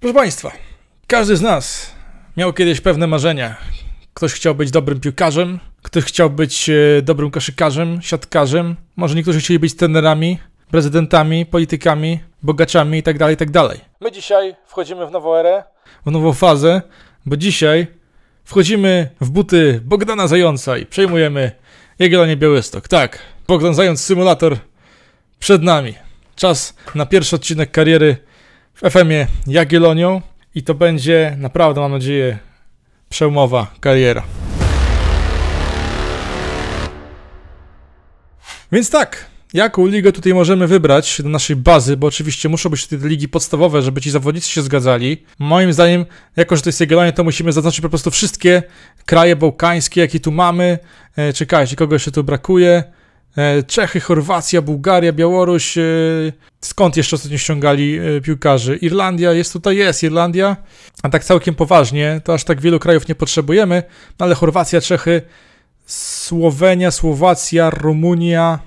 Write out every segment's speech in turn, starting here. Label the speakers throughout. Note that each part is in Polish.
Speaker 1: Proszę Państwa, każdy z nas miał kiedyś pewne marzenia. Ktoś chciał być dobrym piłkarzem, ktoś chciał być e, dobrym koszykarzem, siatkarzem, może niektórzy chcieli być tenerami, prezydentami, politykami, bogaczami itd., tak itd. Tak My dzisiaj wchodzimy w nową erę, w nową fazę, bo dzisiaj wchodzimy w buty Bogdana Zająca i przejmujemy Jagiellonię Białystok. Tak, Bogdan Zając Symulator przed nami. Czas na pierwszy odcinek kariery w FM-ie Jagiellonią i to będzie naprawdę, mam nadzieję, przełomowa kariera. Więc tak, jaką ligę tutaj możemy wybrać do naszej bazy, bo oczywiście muszą być te ligi podstawowe, żeby ci zawodnicy się zgadzali. Moim zdaniem, jako że to jest Jagiellonia, to musimy zaznaczyć po prostu wszystkie kraje bałkańskie, jakie tu mamy. E, czekajcie, kogo jeszcze tu brakuje. E, Czechy, Chorwacja, Bułgaria, Białoruś. E, skąd jeszcze ostatnio ściągali e, piłkarzy? Irlandia jest tutaj, jest Irlandia. A tak całkiem poważnie, to aż tak wielu krajów nie potrzebujemy, no ale Chorwacja, Czechy, Słowenia, Słowacja, Rumunia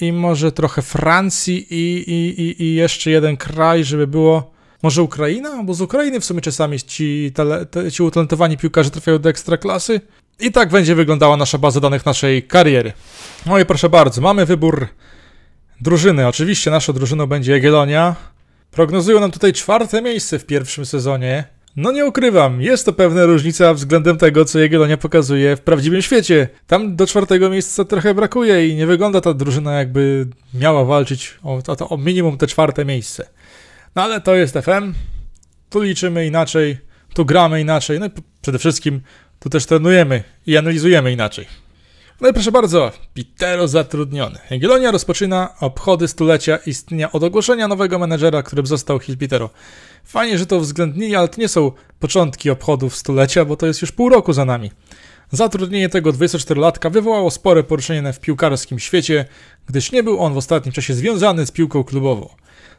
Speaker 1: i może trochę Francji i, i, i, i jeszcze jeden kraj, żeby było. Może Ukraina? Bo z Ukrainy w sumie czasami ci, tale, ci utalentowani piłkarze trafiają do ekstraklasy. I tak będzie wyglądała nasza baza danych naszej kariery. No i proszę bardzo, mamy wybór drużyny. Oczywiście naszą drużyną będzie Jagiellonia. Prognozują nam tutaj czwarte miejsce w pierwszym sezonie. No nie ukrywam, jest to pewna różnica względem tego, co Jagiellonia pokazuje w prawdziwym świecie. Tam do czwartego miejsca trochę brakuje i nie wygląda ta drużyna jakby miała walczyć o, o, o minimum te czwarte miejsce. No ale to jest FM, tu liczymy inaczej, tu gramy inaczej, no i przede wszystkim tu też trenujemy i analizujemy inaczej. No i proszę bardzo, Pitero zatrudniony. Jagiellonia rozpoczyna obchody stulecia istnienia od ogłoszenia nowego menedżera, którym został Hill Pitero. Fajnie, że to uwzględnili, ale to nie są początki obchodów stulecia, bo to jest już pół roku za nami. Zatrudnienie tego 24-latka wywołało spore poruszenie w piłkarskim świecie, gdyż nie był on w ostatnim czasie związany z piłką klubową.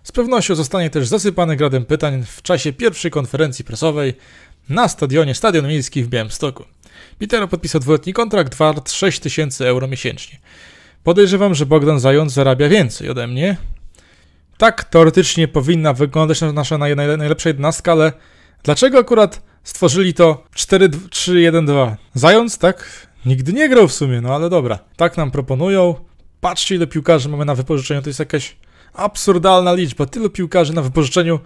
Speaker 1: Z pewnością zostanie też zasypany gradem pytań w czasie pierwszej konferencji prasowej na stadionie Stadion Miejski w Białymstoku. Peter podpisał dwuletni kontrakt wart 6 tysięcy euro miesięcznie. Podejrzewam, że Bogdan Zając zarabia więcej ode mnie. Tak teoretycznie powinna wyglądać nasza najlepsza jedna ale dlaczego akurat stworzyli to 4-3-1-2? Zając, tak? Nigdy nie grał w sumie, no ale dobra. Tak nam proponują. Patrzcie ile piłkarzy mamy na wypożyczeniu, to jest jakaś absurdalna liczba. Tylu piłkarzy na wypożyczeniu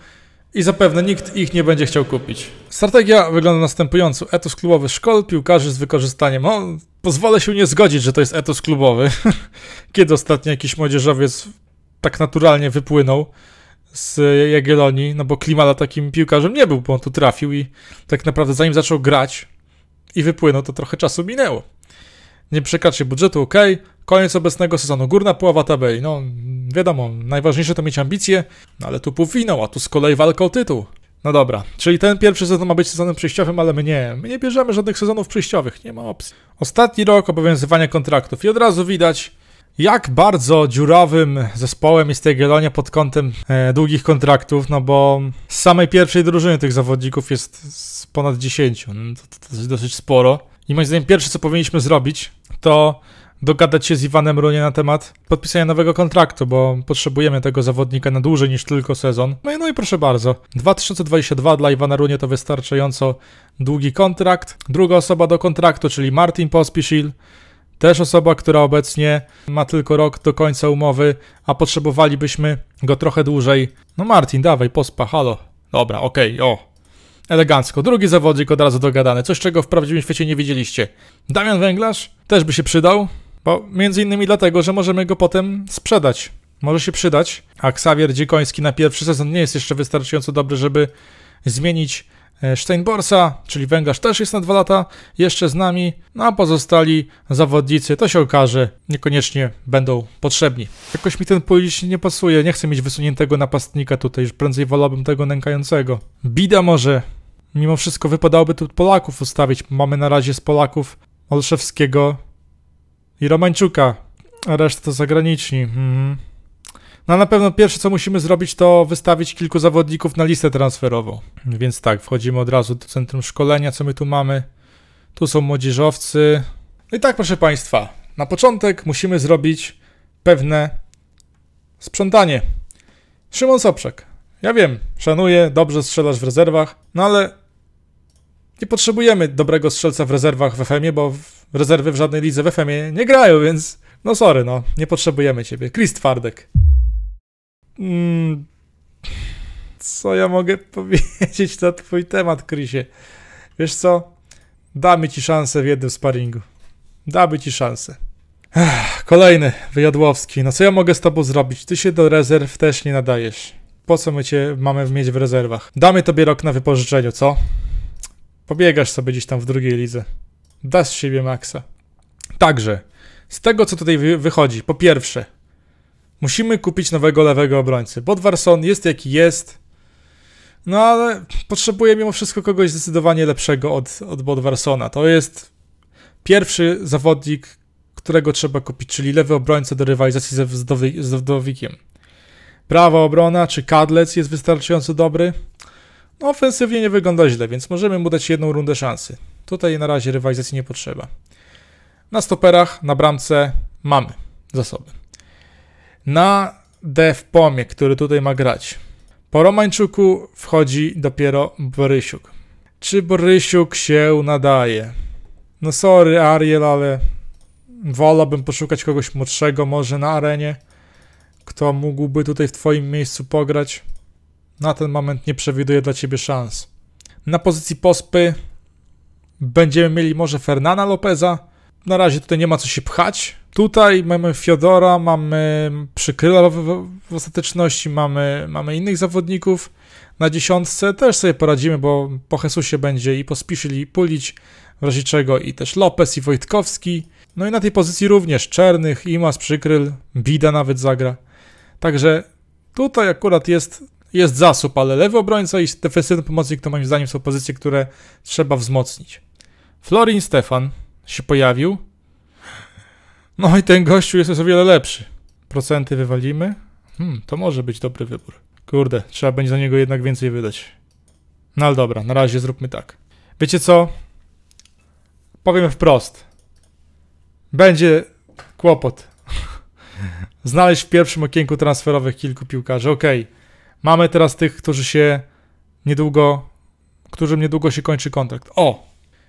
Speaker 1: i zapewne nikt ich nie będzie chciał kupić. Strategia wygląda następująco. Etos klubowy szkol, piłkarzy z wykorzystaniem... O, pozwolę się nie zgodzić, że to jest etos klubowy. Kiedy ostatnio jakiś młodzieżowiec tak naturalnie wypłynął z Jagiellonii, no bo Klimala takim piłkarzem nie był, bo on tu trafił i tak naprawdę zanim zaczął grać i wypłynął, to trochę czasu minęło. Nie przekraczy budżetu, ok, Koniec obecnego sezonu. Górna połowa tabeli. No, wiadomo, najważniejsze to mieć ambicje, no ale tu półfinał, a tu z kolei walka o tytuł. No dobra, czyli ten pierwszy sezon ma być sezonem przejściowym, ale my nie. My nie bierzemy żadnych sezonów przejściowych, nie ma opcji. Ostatni rok obowiązywania kontraktów i od razu widać, jak bardzo dziurawym zespołem jest Jagiellonia pod kątem e, długich kontraktów, no bo z samej pierwszej drużyny tych zawodników jest ponad 10, no to, to, to jest dosyć sporo. I moim zdaniem pierwsze, co powinniśmy zrobić, to dogadać się z Iwanem Runie na temat podpisania nowego kontraktu, bo potrzebujemy tego zawodnika na dłużej niż tylko sezon. No i, no i proszę bardzo, 2022 dla Iwana Runie to wystarczająco długi kontrakt. Druga osoba do kontraktu, czyli Martin Pospisil, też osoba, która obecnie ma tylko rok do końca umowy, a potrzebowalibyśmy go trochę dłużej. No Martin, dawaj, pospa, halo. Dobra, okej, okay, o. Elegancko. Drugi zawodnik od razu dogadany. Coś, czego w prawdziwym świecie nie widzieliście. Damian Węglarz też by się przydał. Bo między innymi dlatego, że możemy go potem sprzedać. Może się przydać, a Xavier Dzikoński na pierwszy sezon nie jest jeszcze wystarczająco dobry, żeby zmienić e, Steinborsa, czyli węglarz też jest na dwa lata jeszcze z nami, no a pozostali zawodnicy, to się okaże, niekoniecznie będą potrzebni. Jakoś mi ten policznie nie pasuje, nie chcę mieć wysuniętego napastnika tutaj, już prędzej wolałbym tego nękającego. Bida może, mimo wszystko wypadałoby tu Polaków ustawić, mamy na razie z Polaków Olszewskiego i Romańczuka, a reszta to zagraniczni. Mhm. No na pewno pierwsze co musimy zrobić to wystawić kilku zawodników na listę transferową. Więc tak, wchodzimy od razu do centrum szkolenia, co my tu mamy. Tu są młodzieżowcy. No i tak proszę Państwa, na początek musimy zrobić pewne sprzątanie. Szymon Soprzek. Ja wiem, szanuję, dobrze strzelasz w rezerwach, no ale nie potrzebujemy dobrego strzelca w rezerwach w FM-ie, bo rezerwy w żadnej lidze w FM-ie nie grają, więc no sorry, no, nie potrzebujemy ciebie. Chris Twardek. Mm, co ja mogę powiedzieć na twój temat, Chrisie? Wiesz co? Damy ci szansę w jednym sparingu. Damy ci szansę. Ech, kolejny, Wyjadłowski. No co ja mogę z tobą zrobić? Ty się do rezerw też nie nadajesz. Po co my cię mamy mieć w rezerwach? Damy tobie rok na wypożyczeniu, co? Pobiegasz sobie gdzieś tam w drugiej lidze da z siebie maksa. Także, z tego co tutaj wychodzi, po pierwsze, musimy kupić nowego lewego obrońcę. Bodwarson jest jaki jest, no ale potrzebuje mimo wszystko kogoś zdecydowanie lepszego od, od Bodwarsona. To jest pierwszy zawodnik, którego trzeba kupić, czyli lewy obrońca do rywalizacji z Wdowi, Prawa obrona, czy Kadlec jest wystarczająco dobry? No ofensywnie nie wygląda źle, więc możemy mu dać jedną rundę szansy. Tutaj na razie rywalizacji nie potrzeba. Na stoperach, na bramce mamy zasoby. Na Pomie, który tutaj ma grać. Po Romańczuku wchodzi dopiero Borysiuk. Czy Borysiuk się nadaje? No sorry Ariel, ale wolałbym poszukać kogoś młodszego może na arenie, kto mógłby tutaj w twoim miejscu pograć. Na ten moment nie przewiduję dla ciebie szans. Na pozycji pospy Będziemy mieli może Fernana Lopeza. Na razie tutaj nie ma co się pchać. Tutaj mamy Fiodora, mamy Przykryla w, w ostateczności, mamy, mamy innych zawodników. Na dziesiątce też sobie poradzimy, bo po Hesusie będzie i pospiszyli i Pulić, w razie czego i też Lopez, i Wojtkowski. No i na tej pozycji również Czernych, Imas, Przykryl, Bida nawet zagra. Także tutaj akurat jest, jest zasób, ale lewy obrońca i defensywny pomocnik to moim zdaniem są pozycje, które trzeba wzmocnić. Florin Stefan się pojawił. No i ten gościu jest o wiele lepszy. Procenty wywalimy. Hmm, to może być dobry wybór. Kurde, trzeba będzie za niego jednak więcej wydać. No ale dobra, na razie zróbmy tak. Wiecie co? Powiem wprost. Będzie kłopot. Znaleźć w pierwszym okienku transferowych kilku piłkarzy. Okej, okay. mamy teraz tych, którzy się niedługo, którym niedługo się kończy kontrakt. O,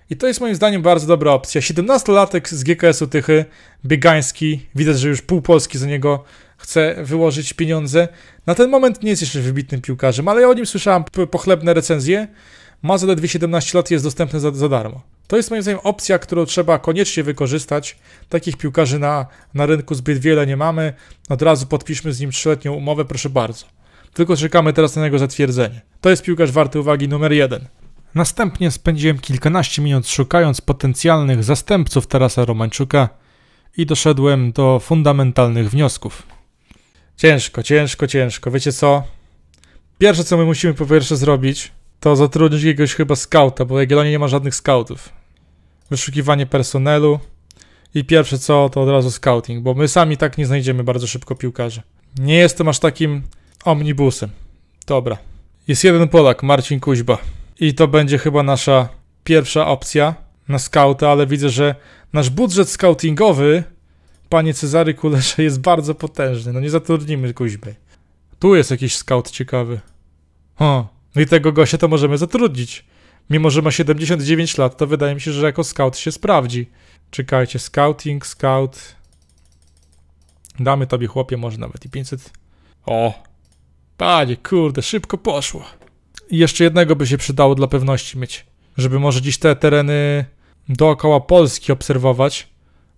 Speaker 1: i to jest moim zdaniem bardzo dobra opcja. 17-latek z GKS-u Tychy, biegański, widać, że już pół Polski za niego chce wyłożyć pieniądze. Na ten moment nie jest jeszcze wybitnym piłkarzem, ale ja o nim słyszałem pochlebne recenzje. Ma zaledwie 17 lat i jest dostępny za, za darmo. To jest moim zdaniem opcja, którą trzeba koniecznie wykorzystać. Takich piłkarzy na, na rynku zbyt wiele nie mamy. Od razu podpiszmy z nim trzyletnią umowę, proszę bardzo. Tylko czekamy teraz na jego zatwierdzenie. To jest piłkarz warty uwagi numer jeden. Następnie spędziłem kilkanaście minut szukając potencjalnych zastępców Tarasa Romańczuka i doszedłem do fundamentalnych wniosków. Ciężko, ciężko, ciężko. Wiecie co? Pierwsze co my musimy po pierwsze zrobić, to zatrudnić jakiegoś chyba skauta, bo Jagiellonie nie ma żadnych skautów. Wyszukiwanie personelu i pierwsze co, to od razu scouting, bo my sami tak nie znajdziemy bardzo szybko piłkarzy. Nie jestem aż takim omnibusem. Dobra. Jest jeden Polak, Marcin Kuźba i to będzie chyba nasza pierwsza opcja na skauta, ale widzę, że nasz budżet scoutingowy, panie Cezary Kulesze, jest bardzo potężny. No nie zatrudnimy kuźby. Tu jest jakiś scout ciekawy. O, no i tego gościa to możemy zatrudnić. Mimo, że ma 79 lat, to wydaje mi się, że jako scout się sprawdzi. Czekajcie, scouting, scout. Damy tobie chłopie, może nawet i 500. O, panie, kurde, szybko poszło jeszcze jednego by się przydało dla pewności mieć, żeby może gdzieś te tereny dookoła Polski obserwować,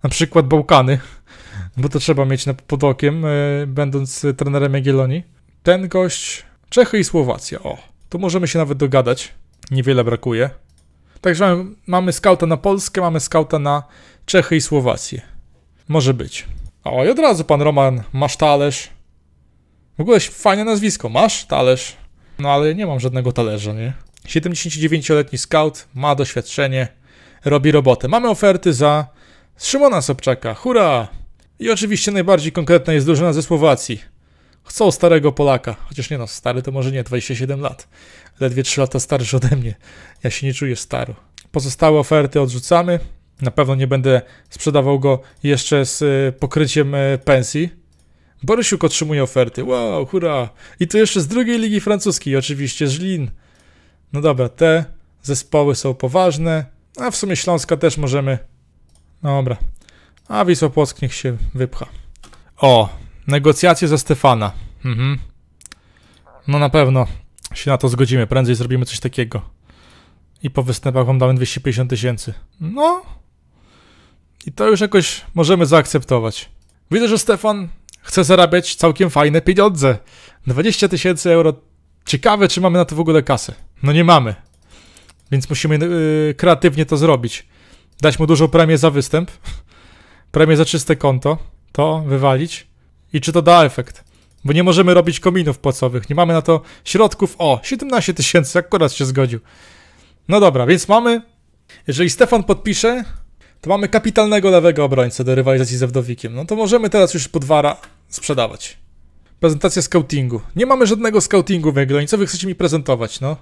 Speaker 1: na przykład Bałkany, bo to trzeba mieć pod okiem, e, będąc trenerem Jagiellonii. Ten gość, Czechy i Słowacja, o, tu możemy się nawet dogadać, niewiele brakuje. Także mamy, mamy skauta na Polskę, mamy skauta na Czechy i Słowację. Może być. O, i od razu pan Roman Masz Talerz. W ogóle fajne nazwisko, Masz Talerz no ale nie mam żadnego talerza, nie? 79-letni scout ma doświadczenie, robi robotę. Mamy oferty za Szymona Sobczaka, hurra! I oczywiście najbardziej konkretna jest drużyna ze Słowacji. Chcą starego Polaka, chociaż nie no, stary to może nie, 27 lat. Ledwie 3 lata starszy ode mnie. Ja się nie czuję stary. Pozostałe oferty odrzucamy. Na pewno nie będę sprzedawał go jeszcze z y, pokryciem y, pensji Borysiuk otrzymuje oferty. Wow, hurra! I to jeszcze z drugiej ligi francuskiej, oczywiście, z Lin. No dobra, te zespoły są poważne. A w sumie Śląska też możemy. Dobra. A Wisła Płock niech się wypcha. O, negocjacje ze Stefana. Mhm. No na pewno się na to zgodzimy. Prędzej zrobimy coś takiego. I po występach wam damy 250 tysięcy. No. I to już jakoś możemy zaakceptować. Widzę, że Stefan Chcę zarabiać całkiem fajne pieniądze. 20 tysięcy euro. Ciekawe, czy mamy na to w ogóle kasy. No nie mamy. Więc musimy yy, kreatywnie to zrobić. Dać mu dużą premię za występ, premię za czyste konto, to wywalić. I czy to da efekt? Bo nie możemy robić kominów płacowych, nie mamy na to środków. O, 17 tysięcy, akurat się zgodził. No dobra, więc mamy. Jeżeli Stefan podpisze, to mamy kapitalnego lewego obrońcę do rywalizacji z Wdowikiem. No to możemy teraz już podwara sprzedawać. Prezentacja scoutingu. Nie mamy żadnego scoutingu w Jagiellonii. Co wy chcecie mi prezentować, no?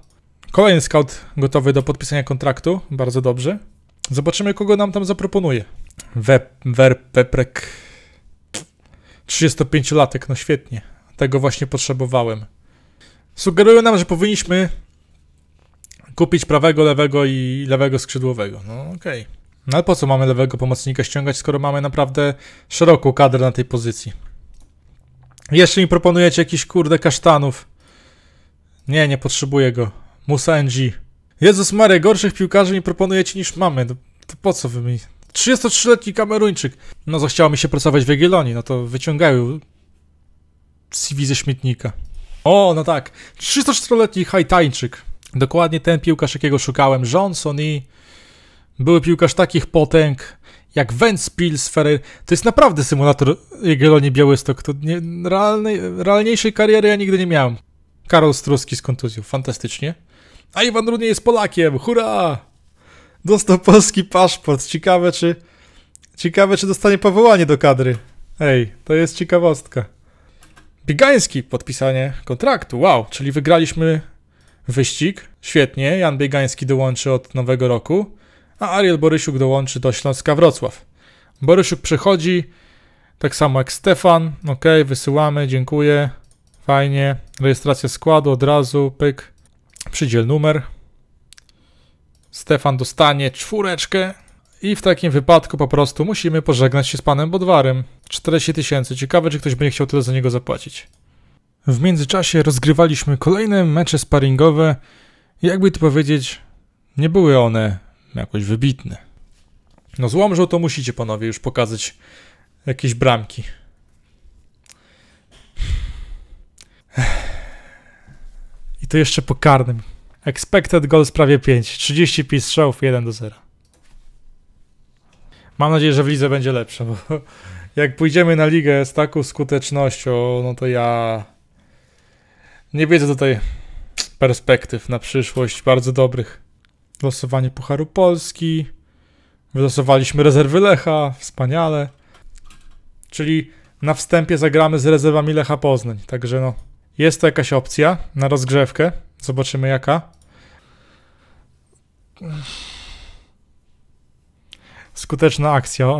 Speaker 1: Kolejny scout gotowy do podpisania kontraktu. Bardzo dobrze. Zobaczymy, kogo nam tam zaproponuje. Web, Wer Peprek. 35-latek, no świetnie. Tego właśnie potrzebowałem. Sugerują nam, że powinniśmy kupić prawego, lewego i lewego skrzydłowego. No okej. Okay. No ale po co mamy lewego pomocnika ściągać, skoro mamy naprawdę szeroką kadrę na tej pozycji? Jeszcze mi proponujecie jakiś kurde kasztanów. Nie, nie potrzebuję go. Musa NG. Jezus Maria, gorszych piłkarzy mi proponujecie niż mamy. To, no, to po co wy mi... 33-letni Kameruńczyk. No zachciało mi się pracować w Jagiellonii, no to wyciągają CV ze śmietnika. O, no tak. 304-letni Hajtańczyk. Dokładnie ten piłkarz, jakiego szukałem. Johnson i były piłkarz takich potęg jak Ventspils, Ferrer. To jest naprawdę symulator Jagiellonii Białystok. To nie, realnej, realniejszej kariery ja nigdy nie miałem. Karol Struski z kontuzją, fantastycznie. A Iwan Rudnie jest Polakiem, hurra! Dostał polski paszport, ciekawe czy... Ciekawe czy dostanie powołanie do kadry. Ej, to jest ciekawostka. Biegański, podpisanie kontraktu, wow, czyli wygraliśmy wyścig, świetnie, Jan Biegański dołączy od nowego roku a Ariel Borysiuk dołączy do Śląska Wrocław. Borysiuk przychodzi, tak samo jak Stefan, ok, wysyłamy, dziękuję, fajnie, rejestracja składu od razu, pyk, przydziel numer. Stefan dostanie czwóreczkę i w takim wypadku po prostu musimy pożegnać się z panem Bodwarem. 40 tysięcy, ciekawe czy ktoś będzie chciał tyle za niego zapłacić. W międzyczasie rozgrywaliśmy kolejne mecze sparingowe. Jakby to powiedzieć, nie były one jakoś wybitny. No z że to musicie panowie już pokazać jakieś bramki. I to jeszcze po karnym. Expected goals prawie 5. 35 strzałów, 1 do 0. Mam nadzieję, że w lidze będzie lepsze, bo jak pójdziemy na ligę z taką skutecznością, no to ja nie widzę tutaj perspektyw na przyszłość bardzo dobrych losowanie Pucharu Polski, wylosowaliśmy rezerwy Lecha, wspaniale. Czyli na wstępie zagramy z rezerwami Lecha Poznań, także no jest to jakaś opcja na rozgrzewkę, zobaczymy jaka. Skuteczna akcja,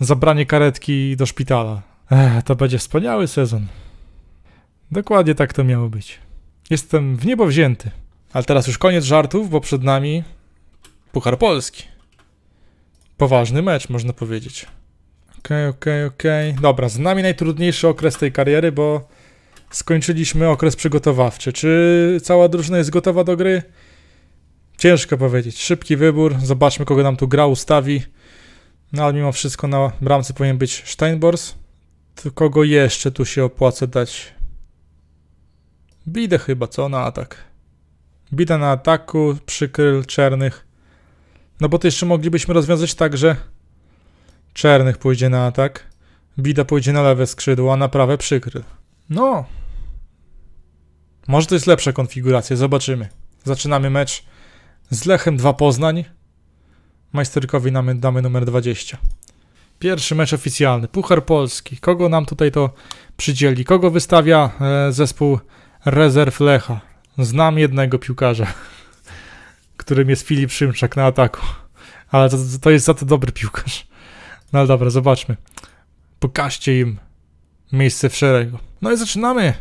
Speaker 1: zabranie karetki do szpitala. Ech, to będzie wspaniały sezon. Dokładnie tak to miało być. Jestem w niebo wzięty. Ale teraz już koniec żartów, bo przed nami Puchar Polski. Poważny mecz, można powiedzieć. Okej, okay, okej, okay, okej. Okay. Dobra, z nami najtrudniejszy okres tej kariery, bo skończyliśmy okres przygotowawczy. Czy cała drużyna jest gotowa do gry? Ciężko powiedzieć. Szybki wybór. Zobaczmy, kogo nam tu gra ustawi. No ale mimo wszystko na bramce powinien być Steinbors. To kogo jeszcze tu się opłaca dać? Bidę chyba, co? Na atak. Bida na ataku, przykryl czernych. No bo to jeszcze moglibyśmy rozwiązać tak, że czernych pójdzie na atak, Bida pójdzie na lewe skrzydło, a na prawe przykryl. No. Może to jest lepsza konfiguracja, zobaczymy. Zaczynamy mecz z Lechem 2 Poznań. Majsterkowi damy, damy numer 20. Pierwszy mecz oficjalny, Puchar Polski. Kogo nam tutaj to przydzieli? Kogo wystawia e, zespół rezerw Lecha? Znam jednego piłkarza, którym jest Filip Szymczak na ataku. Ale to, to jest za to dobry piłkarz. No ale dobra, zobaczmy. Pokażcie im miejsce w szeregu. No i zaczynamy.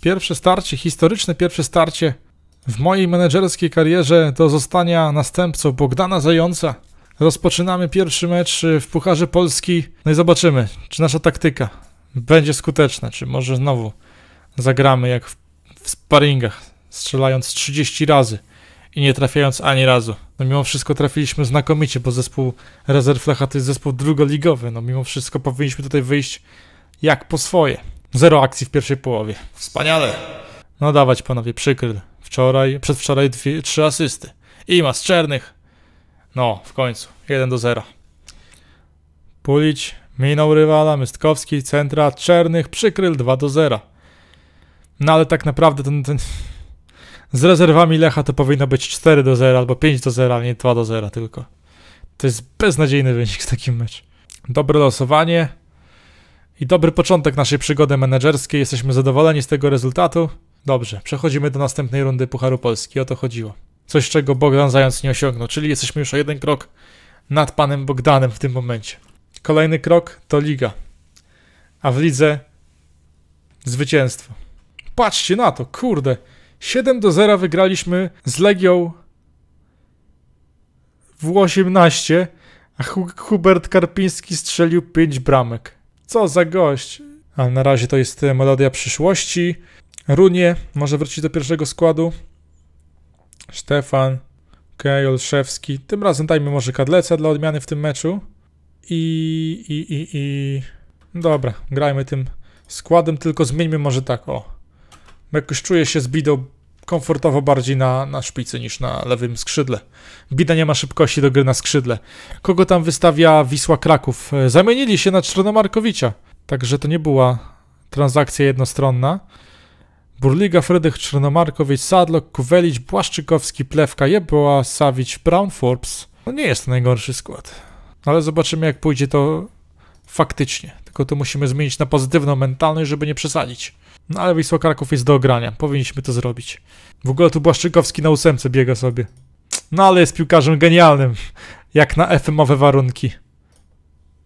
Speaker 1: Pierwsze starcie, historyczne pierwsze starcie w mojej menedżerskiej karierze do zostania następcą Bogdana Zająca. Rozpoczynamy pierwszy mecz y, w Pucharze Polski. No i zobaczymy, czy nasza taktyka będzie skuteczna, czy może znowu zagramy jak w, w sparingach strzelając 30 razy i nie trafiając ani razu. No mimo wszystko trafiliśmy znakomicie, bo zespół rezerw Lecha to jest zespół drugoligowy. No mimo wszystko powinniśmy tutaj wyjść jak po swoje. Zero akcji w pierwszej połowie. Wspaniale! No dawać panowie, przykryl. Wczoraj, przedwczoraj dwie, trzy asysty. ma z czernych. No, w końcu. 1 do 0. Pulić minął rywala, Mystkowski, centra, czernych, przykryl 2 do 0. No ale tak naprawdę ten, ten z rezerwami Lecha to powinno być 4 do 0 albo 5 do 0, a nie 2 do 0 tylko. To jest beznadziejny wynik z takim mecz. Dobre losowanie i dobry początek naszej przygody menedżerskiej. Jesteśmy zadowoleni z tego rezultatu. Dobrze, przechodzimy do następnej rundy Pucharu Polski. O to chodziło. Coś, czego Bogdan Zając nie osiągnął, czyli jesteśmy już o jeden krok nad panem Bogdanem w tym momencie. Kolejny krok to liga. A w lidze zwycięstwo. Patrzcie na to, kurde. 7 do 0 wygraliśmy z Legią w 18, a Hubert Karpiński strzelił 5 bramek. Co za gość! Ale na razie to jest e, melodia przyszłości. Runie może wrócić do pierwszego składu. Stefan, Kajol Szewski. Tym razem dajmy może Kadleca dla odmiany w tym meczu. I, i, i, i... Dobra, grajmy tym składem, tylko zmieńmy może tak, o jakoś czuję się z Bido komfortowo bardziej na, na szpicy niż na lewym skrzydle. Bida nie ma szybkości do gry na skrzydle. Kogo tam wystawia Wisła Kraków? E, zamienili się na Czernomarkowicza, także to nie była transakcja jednostronna. Burliga, Fredych, Czernomarkowicz, Sadlok, Kuwelić, Błaszczykowski, Plewka, Jebła, Sawicz, Brown, Forbes. No nie jest to najgorszy skład. Ale zobaczymy jak pójdzie to faktycznie. Tylko to musimy zmienić na pozytywną mentalność, żeby nie przesadzić. No ale Wisła Kraków jest do ogrania. Powinniśmy to zrobić. W ogóle tu Błaszczykowski na ósemce biega sobie. No ale jest piłkarzem genialnym. Jak na FM-owe warunki.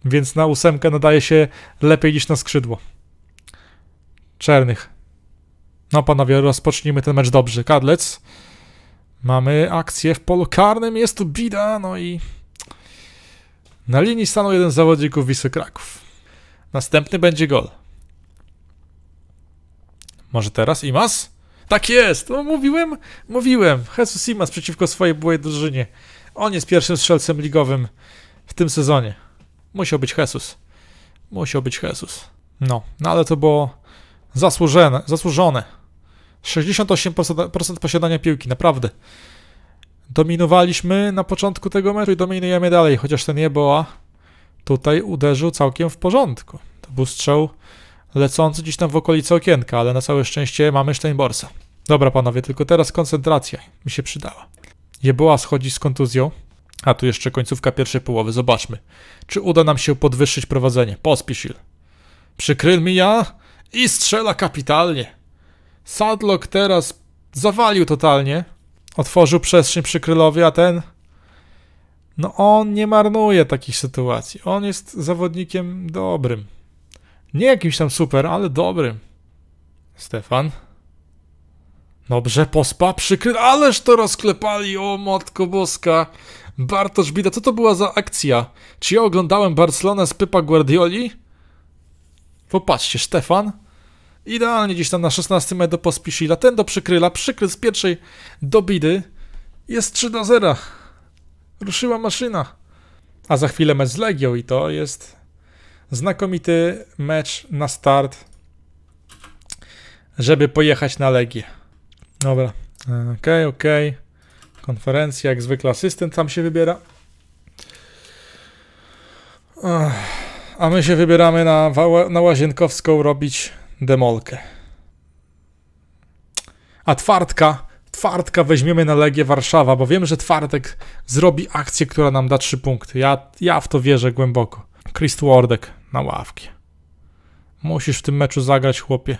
Speaker 1: Więc na ósemkę nadaje się lepiej niż na skrzydło. Czernych. No panowie, rozpocznijmy ten mecz dobrze. Kadlec. Mamy akcję w polu karnym. Jest tu bida, no i... Na linii stanął jeden z zawodników Wisły Kraków. Następny będzie gol. Może teraz Imas? Tak jest! No, mówiłem, mówiłem. Jesus Imas przeciwko swojej byłej drużynie. On jest pierwszym strzelcem ligowym w tym sezonie. Musiał być Jesus. Musiał być Jesus. No, no ale to było zasłużone. zasłużone. 68% posiadania piłki, naprawdę. Dominowaliśmy na początku tego meczu i dominujemy dalej, chociaż ten Jeboa tutaj uderzył całkiem w porządku. To był strzał lecący gdzieś tam w okolicy okienka, ale na całe szczęście mamy Steinborsa. Dobra panowie, tylko teraz koncentracja, mi się przydała. Jeboła schodzi z kontuzją, a tu jeszcze końcówka pierwszej połowy, zobaczmy. Czy uda nam się podwyższyć prowadzenie? Pospiszil. Przykryl ja i strzela kapitalnie. Sadlock teraz zawalił totalnie. Otworzył przestrzeń przykrylowi, a ten... No on nie marnuje takich sytuacji. On jest zawodnikiem dobrym. Nie jakimś tam super, ale dobrym. Stefan. Dobrze, pospa przykry... Ależ to rozklepali, o matko boska. Bartosz Bida, co to była za akcja? Czy ja oglądałem Barcelonę z Pypa Guardioli? Popatrzcie, Stefan. Idealnie gdzieś tam na 16 metr do pospisila. Ten do przykryla, przykryl z pierwszej do Bidy. Jest 3 do 0. Ruszyła maszyna. A za chwilę mecz z Legio i to jest Znakomity mecz na start, żeby pojechać na Legię. Dobra, ok, e, okay, Okay. Konferencja, jak zwykle asystent tam się wybiera. A my się wybieramy na, na Łazienkowską robić demolkę. A Twardka, Twardka weźmiemy na Legię Warszawa, bo wiem, że Twardek zrobi akcję, która nam da trzy punkty. Ja, ja w to wierzę głęboko. Chris Wardek na ławkę. Musisz w tym meczu zagrać, chłopie.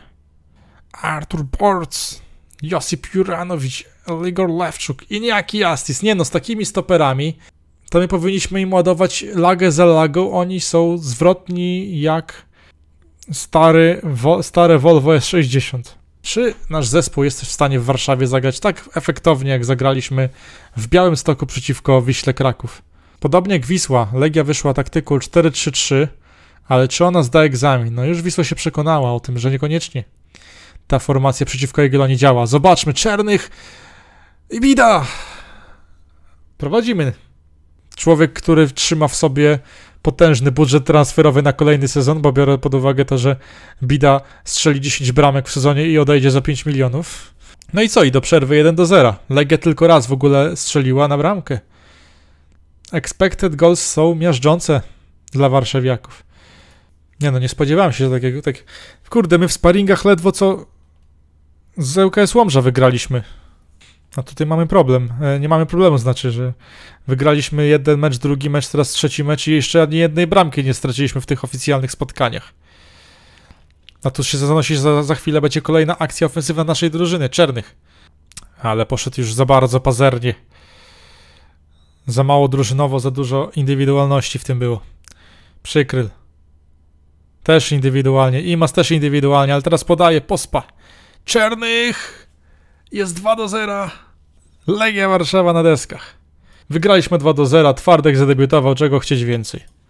Speaker 1: Artur Borc, Josip Juranowicz, Ligor Lewczuk, i niaki Astis. Nie no, z takimi stoperami to my powinniśmy im ładować lagę za lagą. Oni są zwrotni jak stary, wo, stare Volvo S60. Czy nasz zespół jest w stanie w Warszawie zagrać tak efektownie, jak zagraliśmy w Białym Stoku przeciwko Wiśle Kraków? Podobnie jak Wisła, Legia wyszła taktyką 4-3-3, ale czy ona zda egzamin? No już Wisła się przekonała o tym, że niekoniecznie ta formacja przeciwko Jagiellonii działa. Zobaczmy, Czernych i Bida! Prowadzimy. Człowiek, który trzyma w sobie potężny budżet transferowy na kolejny sezon, bo biorę pod uwagę to, że Bida strzeli 10 bramek w sezonie i odejdzie za 5 milionów. No i co? I do przerwy 1 do 0. Legia tylko raz w ogóle strzeliła na bramkę. Expected goals są miażdżące dla warszawiaków. Nie no, nie spodziewałem się że takiego. Tak... Kurde, my w sparingach ledwo co z ŁKS Łomża wygraliśmy. A tutaj mamy problem. E, nie mamy problemu, znaczy, że wygraliśmy jeden mecz, drugi mecz, teraz trzeci mecz i jeszcze ani jednej bramki nie straciliśmy w tych oficjalnych spotkaniach. A tu się zanosi, że za, za chwilę będzie kolejna akcja ofensywna naszej drużyny, Czernych. Ale poszedł już za bardzo pazernie. Za mało drużynowo, za dużo indywidualności w tym było. Przykryl. Też indywidualnie. Imas też indywidualnie, ale teraz podaje pospa. Czernych! Jest 2 do 0. Legia Warszawa na deskach. Wygraliśmy 2 do 0, Twardek zadebiutował, czego chcieć więcej.